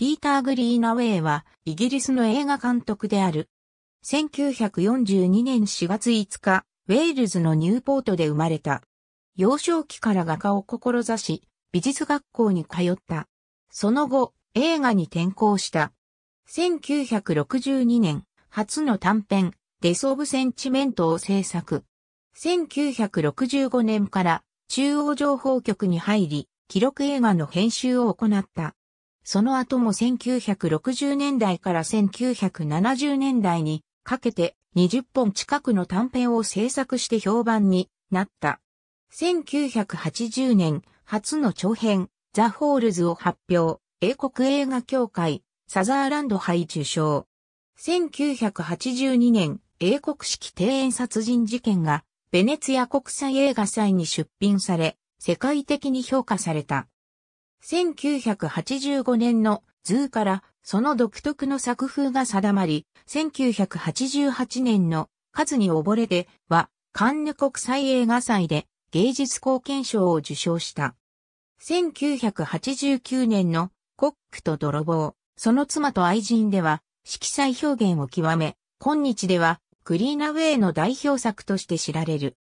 ピーター・グリーナウェイは、イギリスの映画監督である。1942年4月5日、ウェールズのニューポートで生まれた。幼少期から画家を志し、美術学校に通った。その後、映画に転校した。1962年、初の短編、デス・オブ・センチメントを制作。1965年から中央情報局に入り、記録映画の編集を行った。その後も1960年代から1970年代にかけて20本近くの短編を制作して評判になった。1980年、初の長編、ザ・ホールズを発表、英国映画協会、サザーランド杯受賞。1982年、英国式庭園殺人事件が、ベネツィア国際映画祭に出品され、世界的に評価された。1985年の図からその独特の作風が定まり、1988年の数に溺れてはカンヌ国際映画祭で芸術貢献賞を受賞した。1989年のコックと泥棒、その妻と愛人では色彩表現を極め、今日ではクリーナウェイの代表作として知られる。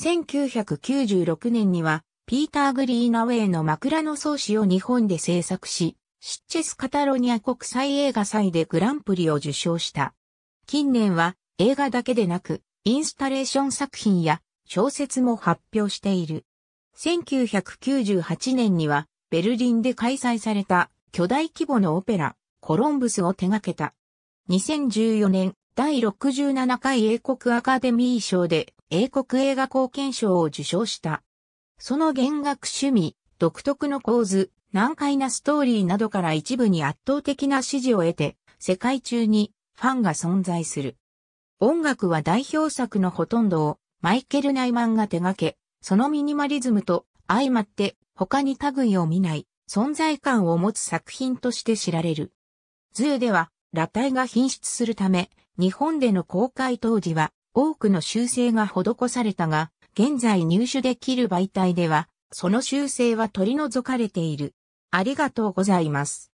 1996年にはピーター・グリーナウェイの枕草子を日本で制作し、シッチェス・カタロニア国際映画祭でグランプリを受賞した。近年は映画だけでなく、インスタレーション作品や小説も発表している。1998年にはベルリンで開催された巨大規模のオペラ、コロンブスを手掛けた。2014年、第67回英国アカデミー賞で英国映画貢献賞を受賞した。その弦楽趣味、独特の構図、難解なストーリーなどから一部に圧倒的な支持を得て、世界中にファンが存在する。音楽は代表作のほとんどをマイケル・ナイマンが手掛け、そのミニマリズムと相まって他に類を見ない存在感を持つ作品として知られる。ズーでは裸体が品質するため、日本での公開当時は多くの修正が施されたが、現在入手できる媒体では、その修正は取り除かれている。ありがとうございます。